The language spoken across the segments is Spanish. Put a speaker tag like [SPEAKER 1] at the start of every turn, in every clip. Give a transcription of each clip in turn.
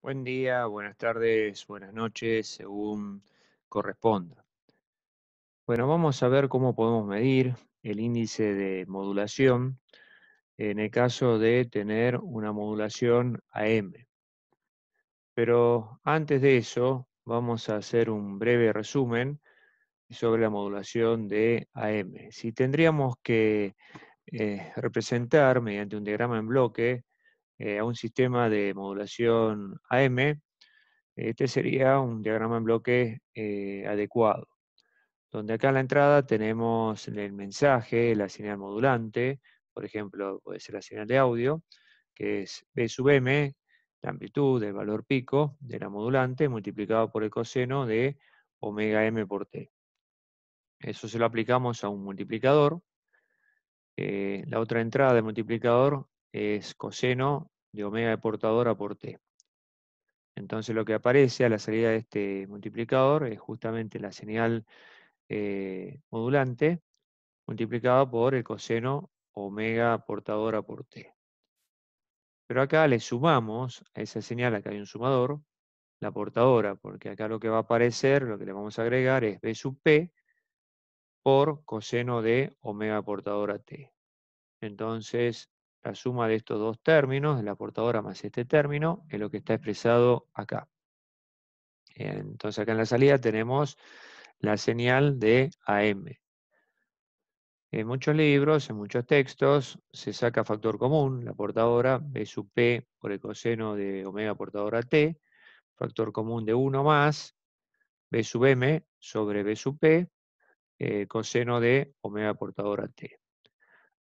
[SPEAKER 1] Buen día, buenas tardes, buenas noches, según corresponda. Bueno, vamos a ver cómo podemos medir el índice de modulación en el caso de tener una modulación AM. Pero antes de eso, vamos a hacer un breve resumen sobre la modulación de AM. Si tendríamos que eh, representar mediante un diagrama en bloque eh, a un sistema de modulación AM, este sería un diagrama en bloque eh, adecuado, donde acá en la entrada tenemos el mensaje, la señal modulante, por ejemplo, puede ser la señal de audio, que es B sub M, la amplitud del valor pico de la modulante multiplicado por el coseno de omega m por t. Eso se lo aplicamos a un multiplicador. Eh, la otra entrada del multiplicador es coseno de omega de portadora por T. Entonces lo que aparece a la salida de este multiplicador es justamente la señal eh, modulante multiplicada por el coseno omega portadora por t. Pero acá le sumamos a esa señal, acá hay un sumador, la portadora, porque acá lo que va a aparecer, lo que le vamos a agregar es b sub p por coseno de omega portadora t. Entonces la suma de estos dos términos, de la portadora más este término, es lo que está expresado acá. Entonces acá en la salida tenemos la señal de AM. En muchos libros, en muchos textos, se saca factor común, la portadora, B sub P por el coseno de omega portadora T, factor común de 1 más, B sub M sobre B sub P, eh, coseno de omega portadora T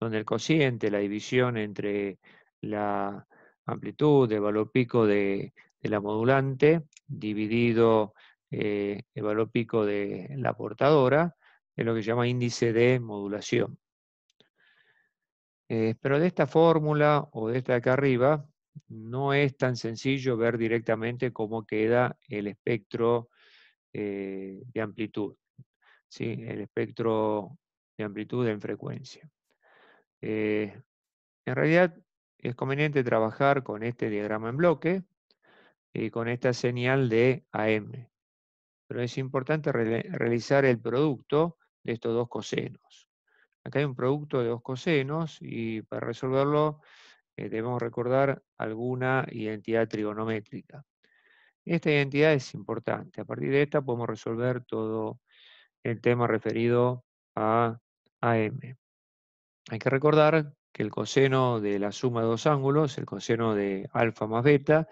[SPEAKER 1] donde el cociente, la división entre la amplitud, eh, el valor pico de, la modulante, dividido el valor pico de la portadora, es lo que se llama índice de modulación. Eh, pero de esta fórmula o de esta de acá arriba, no es tan sencillo ver directamente cómo queda el espectro eh, de amplitud, ¿sí? el espectro de amplitud en frecuencia. Eh, en realidad es conveniente trabajar con este diagrama en bloque y con esta señal de AM. Pero es importante realizar el producto de estos dos cosenos. Acá hay un producto de dos cosenos y para resolverlo eh, debemos recordar alguna identidad trigonométrica. Esta identidad es importante. A partir de esta podemos resolver todo el tema referido a AM. Hay que recordar que el coseno de la suma de dos ángulos, el coseno de alfa más beta,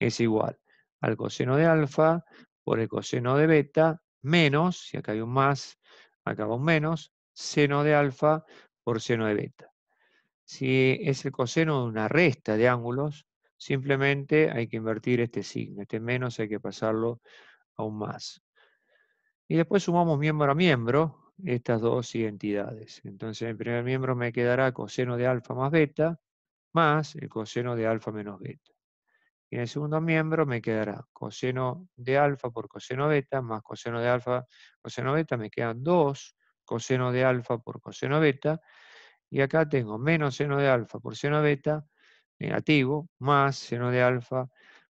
[SPEAKER 1] es igual al coseno de alfa por el coseno de beta menos, si acá hay un más, acá va un menos, seno de alfa por seno de beta. Si es el coseno de una resta de ángulos, simplemente hay que invertir este signo, este menos hay que pasarlo a un más. Y después sumamos miembro a miembro, estas dos identidades. Entonces, en el primer miembro me quedará coseno de alfa más beta, más el coseno de alfa menos beta. Y en el segundo miembro me quedará coseno de alfa por coseno beta, más coseno de alfa, coseno beta, me quedan dos. coseno de alfa por coseno beta, y acá tengo menos seno de alfa por seno beta negativo, más seno de alfa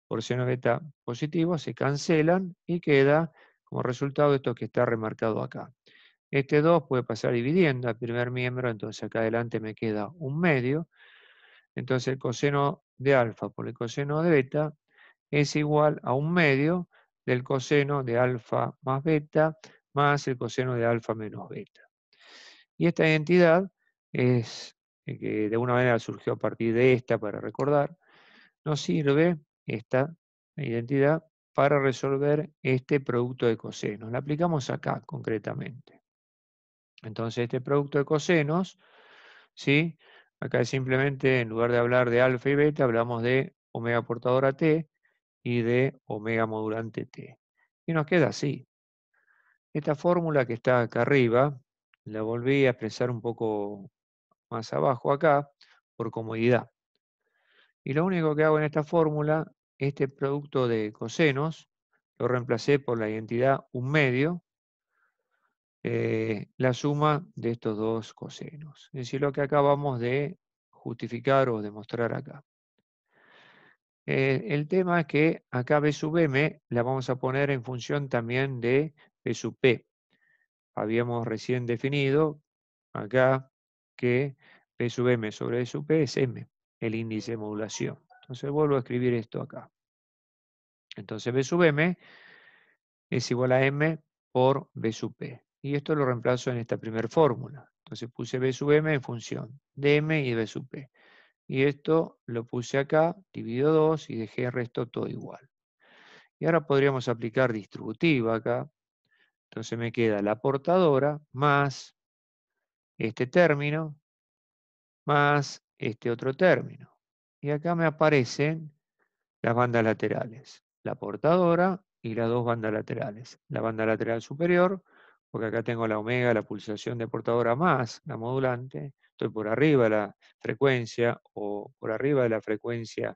[SPEAKER 1] por seno beta positivo, se cancelan y queda como resultado esto que está remarcado acá. Este 2 puede pasar dividiendo al primer miembro, entonces acá adelante me queda un medio. Entonces el coseno de alfa por el coseno de beta es igual a un medio del coseno de alfa más beta más el coseno de alfa menos beta. Y esta identidad es, eh, que de una manera surgió a partir de esta para recordar, nos sirve esta identidad para resolver este producto de coseno. La aplicamos acá concretamente. Entonces este producto de cosenos, ¿sí? acá simplemente en lugar de hablar de alfa y beta, hablamos de omega portadora T y de omega modulante T. Y nos queda así. Esta fórmula que está acá arriba, la volví a expresar un poco más abajo acá, por comodidad. Y lo único que hago en esta fórmula, este producto de cosenos, lo reemplacé por la identidad un medio, eh, la suma de estos dos cosenos. Es decir, lo que acabamos de justificar o demostrar acá. Eh, el tema es que acá B sub m la vamos a poner en función también de B sub p. Habíamos recién definido acá que P sub m sobre B sub p es m, el índice de modulación. Entonces vuelvo a escribir esto acá. Entonces B sub m es igual a m por B sub p. Y esto lo reemplazo en esta primera fórmula. Entonces puse B sub M en función de M y B sub P. Y esto lo puse acá, divido 2 y dejé el resto todo igual. Y ahora podríamos aplicar distributiva acá. Entonces me queda la portadora más este término más este otro término. Y acá me aparecen las bandas laterales, la portadora y las dos bandas laterales. La banda lateral superior porque acá tengo la omega, la pulsación de portadora más la modulante, estoy por arriba de la frecuencia o por arriba de la frecuencia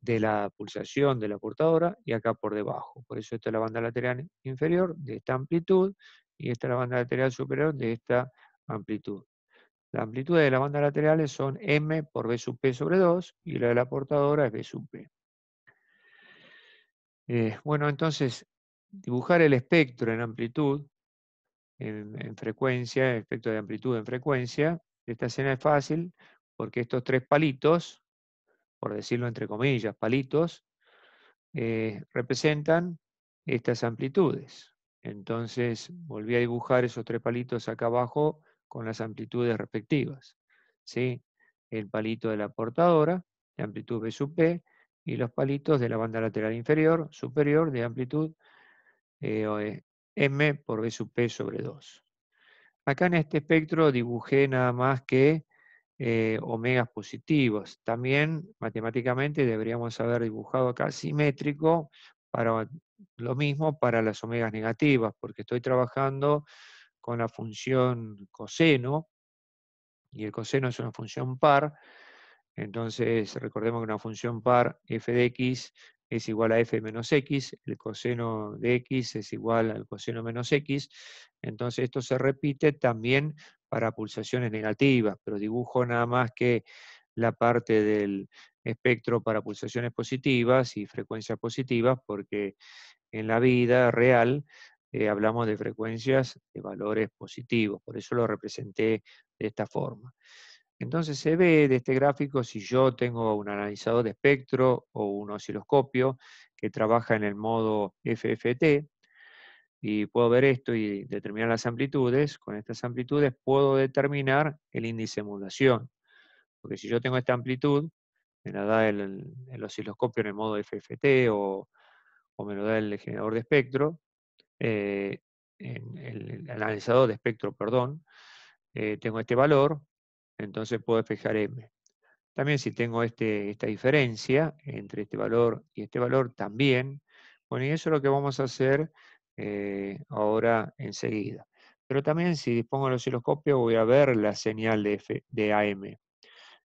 [SPEAKER 1] de la pulsación de la portadora y acá por debajo. Por eso esta es la banda lateral inferior de esta amplitud y esta es la banda lateral superior de esta amplitud. La amplitud de las bandas laterales son m por b sub p sobre 2 y la de la portadora es b sub p. Eh, bueno, entonces, dibujar el espectro en amplitud en, en frecuencia, efecto de amplitud en frecuencia. Esta escena es fácil porque estos tres palitos, por decirlo entre comillas, palitos, eh, representan estas amplitudes. Entonces volví a dibujar esos tres palitos acá abajo con las amplitudes respectivas. ¿sí? El palito de la portadora, de amplitud B sub P, y los palitos de la banda lateral inferior, superior, de amplitud eh, eh m por b sub p sobre 2. Acá en este espectro dibujé nada más que eh, omegas positivos. También matemáticamente deberíamos haber dibujado acá simétrico para lo mismo para las omegas negativas, porque estoy trabajando con la función coseno, y el coseno es una función par, entonces recordemos que una función par f de x es igual a f menos x, el coseno de x es igual al coseno menos x, entonces esto se repite también para pulsaciones negativas, pero dibujo nada más que la parte del espectro para pulsaciones positivas y frecuencias positivas, porque en la vida real eh, hablamos de frecuencias de valores positivos, por eso lo representé de esta forma. Entonces se ve de este gráfico si yo tengo un analizador de espectro o un osciloscopio que trabaja en el modo FFT, y puedo ver esto y determinar las amplitudes, con estas amplitudes puedo determinar el índice de modulación. Porque si yo tengo esta amplitud, me la da el, osciloscopio en el modo FFT o, me lo da el generador de espectro, eh, en el, analizador de espectro, perdón, eh, tengo este valor, entonces puedo fijar m. También si tengo este, esta diferencia entre este valor y este valor, también. Bueno, y eso es lo que vamos a hacer eh, ahora enseguida. Pero también si dispongo el osciloscopio voy a ver la señal de, F, de AM.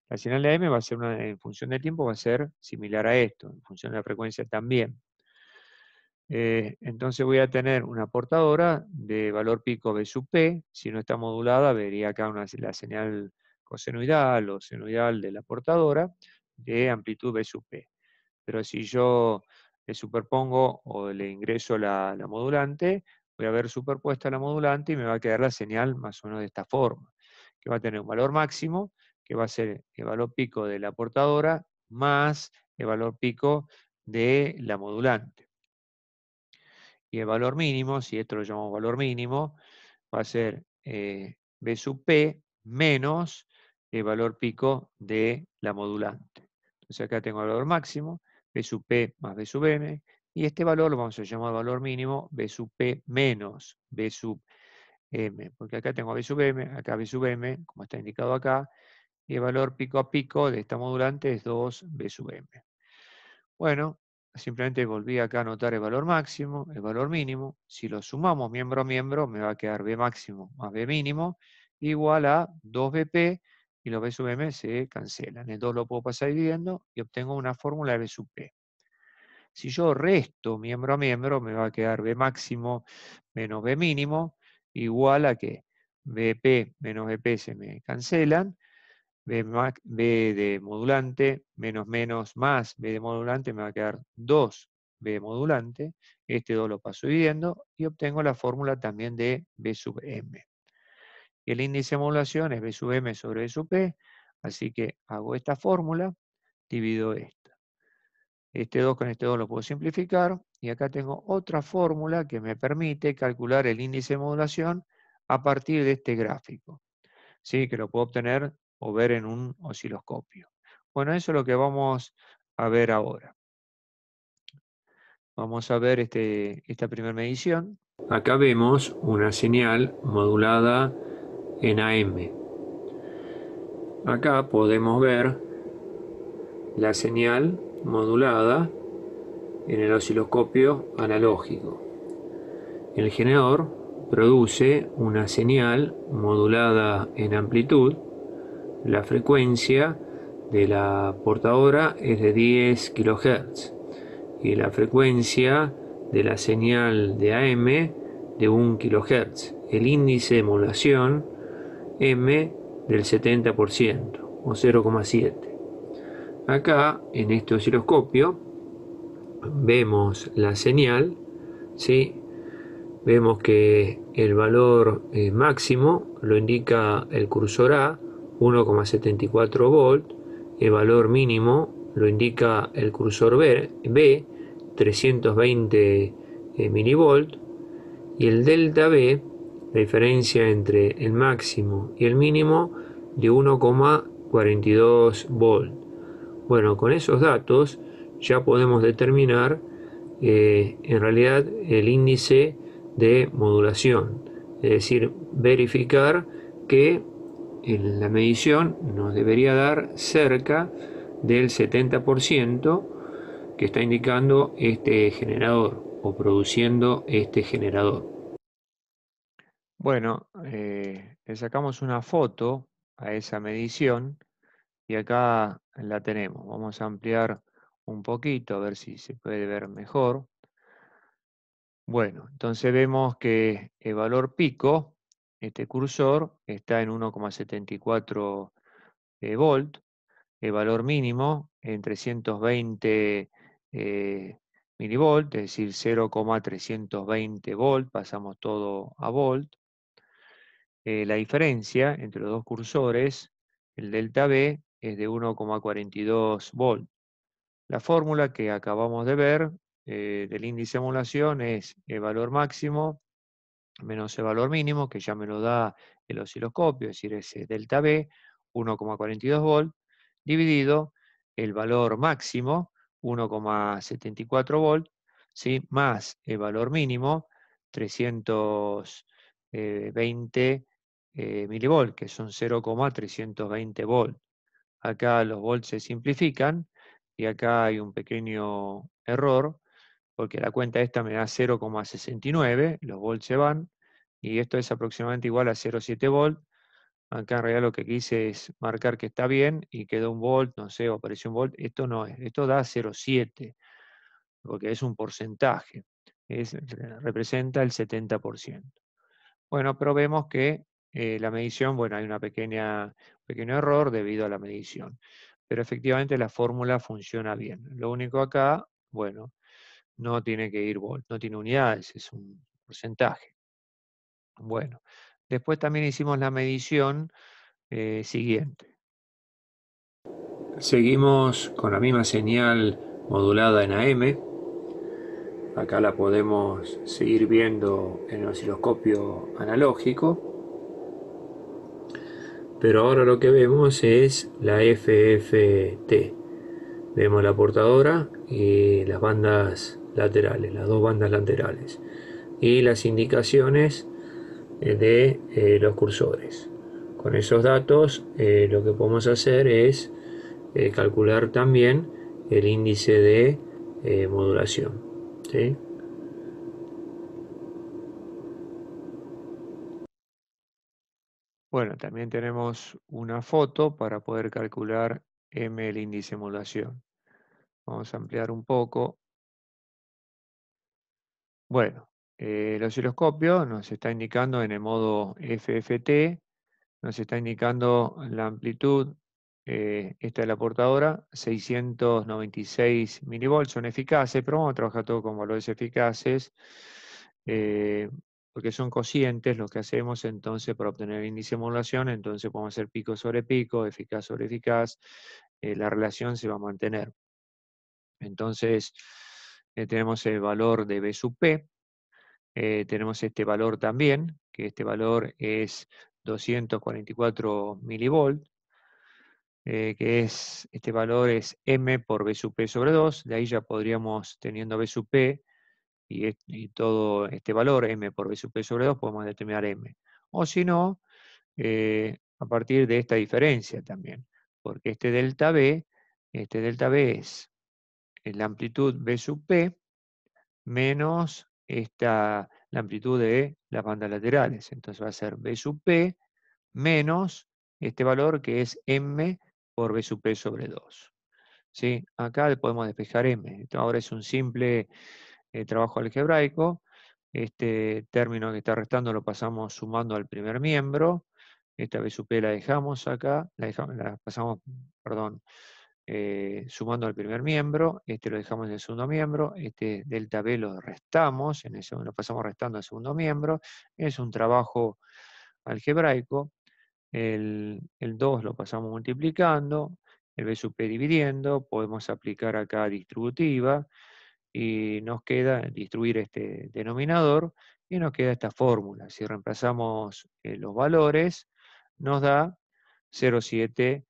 [SPEAKER 1] La señal de AM va a ser una, en función del tiempo va a ser similar a esto, en función de la frecuencia también. Eh, entonces voy a tener una portadora de valor pico B sub P, si no está modulada vería acá la señal cosenoidal o senoidal de la portadora de amplitud B sub P. Pero si yo le superpongo o le ingreso la, modulante, voy a ver superpuesta la modulante y me va a quedar la señal más o menos de esta forma, que va a tener un valor máximo, que va a ser el valor pico de la portadora más el valor pico de la modulante. Y el valor mínimo, si esto lo llamamos valor mínimo, va a ser eh, B sub P menos el valor pico de la modulante. Entonces acá tengo el valor máximo, B sub P más B sub M, y este valor lo vamos a llamar valor mínimo B sub P menos B sub M, porque acá tengo B sub M, acá B sub M, como está indicado acá, y el valor pico a pico de esta modulante es 2 B sub M. Bueno, simplemente volví acá a anotar el valor máximo, el valor mínimo, si lo sumamos miembro a miembro me va a quedar B máximo más B mínimo, igual a 2BP y los B sub m se cancelan. El 2 lo puedo pasar dividiendo y obtengo una fórmula de B sub p. Si yo resto miembro a miembro, me va a quedar B máximo menos B mínimo, igual a que BP menos BP se me cancelan, B, de modulante menos menos más B de modulante me va a quedar 2 B de modulante, este 2 lo paso dividiendo y obtengo la fórmula también de B sub m el índice de modulación es B sub M sobre B sub P, así que hago esta fórmula, divido esta. Este 2 con este 2 lo puedo simplificar, y acá tengo otra fórmula que me permite calcular el índice de modulación a partir de este gráfico, ¿sí? que lo puedo obtener o ver en un osciloscopio. Bueno, eso es lo que vamos a ver ahora. Vamos a ver este, esta primera medición. Acá vemos una señal modulada en AM. Acá podemos ver la señal modulada en el osciloscopio analógico. El generador produce una señal modulada en amplitud. La frecuencia de la portadora es de 10 kHz y la frecuencia de la señal de AM de 1 kHz. El índice de modulación m del 70% o 0,7. Acá en este osciloscopio vemos la señal, ¿sí? vemos que el valor eh, máximo lo indica el cursor A, 1,74 volt, el valor mínimo lo indica el cursor B, 320 eh, mV. y el delta B la diferencia entre el máximo y el mínimo de 1,42 volt. Bueno, con esos datos ya podemos determinar eh, en realidad el índice de modulación, es decir, verificar que en la medición nos debería dar cerca del 70% que está indicando este generador o produciendo este generador. Bueno, eh, le sacamos una foto a esa medición y acá la tenemos. Vamos a ampliar un poquito a ver si se puede ver mejor. Bueno, entonces vemos que el valor pico, este cursor, está en 1,74 volts. Eh, volt. El valor mínimo en 320 eh, es decir, 0,320 volt, pasamos todo a volt. Eh, la diferencia entre los dos cursores, el delta B, es de 1,42 volt. La fórmula que acabamos de ver eh, del índice de emulación es el valor máximo menos el valor mínimo, que ya me lo da el osciloscopio, es decir, ese delta B, 1,42 volt, dividido el valor máximo, 1,74 volt, ¿sí? más el valor mínimo, 320 eh, milivolt, que son 0,320 volt. Acá los volts se simplifican y acá hay un pequeño error, porque la cuenta esta me da 0,69, los volts se van, y esto es aproximadamente igual a 0,7 volt. Acá en realidad lo que quise es marcar que está bien y quedó un volt, no sé, o apareció un volt. Esto no es, esto da 0,7, porque es un porcentaje, es, representa el 70%. Bueno, pero vemos que eh, la medición, bueno, hay una pequeña, un pequeño error debido a la medición. Pero efectivamente la fórmula funciona bien. Lo único acá, bueno, no tiene que ir, no tiene unidades, es un porcentaje. Bueno, después también hicimos la medición eh, siguiente. Seguimos con la misma señal modulada en AM. Acá la podemos seguir viendo en el osciloscopio analógico. Pero ahora lo que vemos es la FFT. Vemos la portadora y las bandas laterales, las dos bandas laterales. Y las indicaciones eh, de eh, los cursores. Con esos datos eh, lo que podemos hacer es calcular también el índice de modulación. Bueno, también tenemos una foto para poder calcular M el índice de modulación. Vamos a ampliar un poco. Bueno, el eh, osciloscopio nos está indicando en el modo FFT, nos está indicando la amplitud, eh, esta es la portadora, 696 milivolts, son eficaces, pero vamos a trabajar todo con valores eficaces. Eh, porque son cocientes lo que hacemos entonces para obtener el índice de modulación, entonces podemos hacer pico sobre pico, eficaz sobre eficaz, eh, la relación se va a mantener. Entonces eh, tenemos el valor de B sub P, eh, tenemos este valor también, que este valor es 244 milivolt, que es, este valor es m por B sub P sobre 2, de ahí ya podríamos, teniendo B sub P, y, todo este valor m por b sub p sobre 2 podemos determinar m. O si no, eh, a partir de esta diferencia también, porque este delta b, este delta b es la amplitud b sub p menos esta, la amplitud de las bandas laterales. Entonces va a ser b sub p menos este valor que es m por b sub p sobre 2. ¿Sí? Acá podemos despejar m. ahora es un simple eh, trabajo algebraico. Este término que está restando lo pasamos sumando al primer miembro. Esta vez la dejamos acá, la, pasamos, perdón, eh, sumando al primer miembro, este lo dejamos en el segundo miembro, este delta B lo restamos, en lo pasamos restando al segundo miembro, es un trabajo algebraico, el, el 2 lo pasamos multiplicando, el B sub P dividiendo, podemos aplicar acá distributiva, y nos queda distribuir este denominador y nos queda esta fórmula. Si reemplazamos eh, los valores, nos da 0,7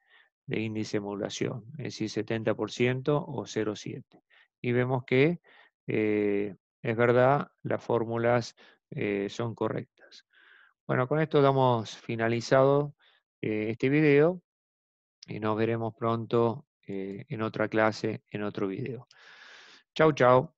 [SPEAKER 1] de índice de modulación, es decir, 70% o 0,7. Y vemos que eh, es verdad, las fórmulas eh, son correctas. Bueno, con esto damos finalizado este video y nos veremos pronto en otra clase, en otro video. Chau, chau.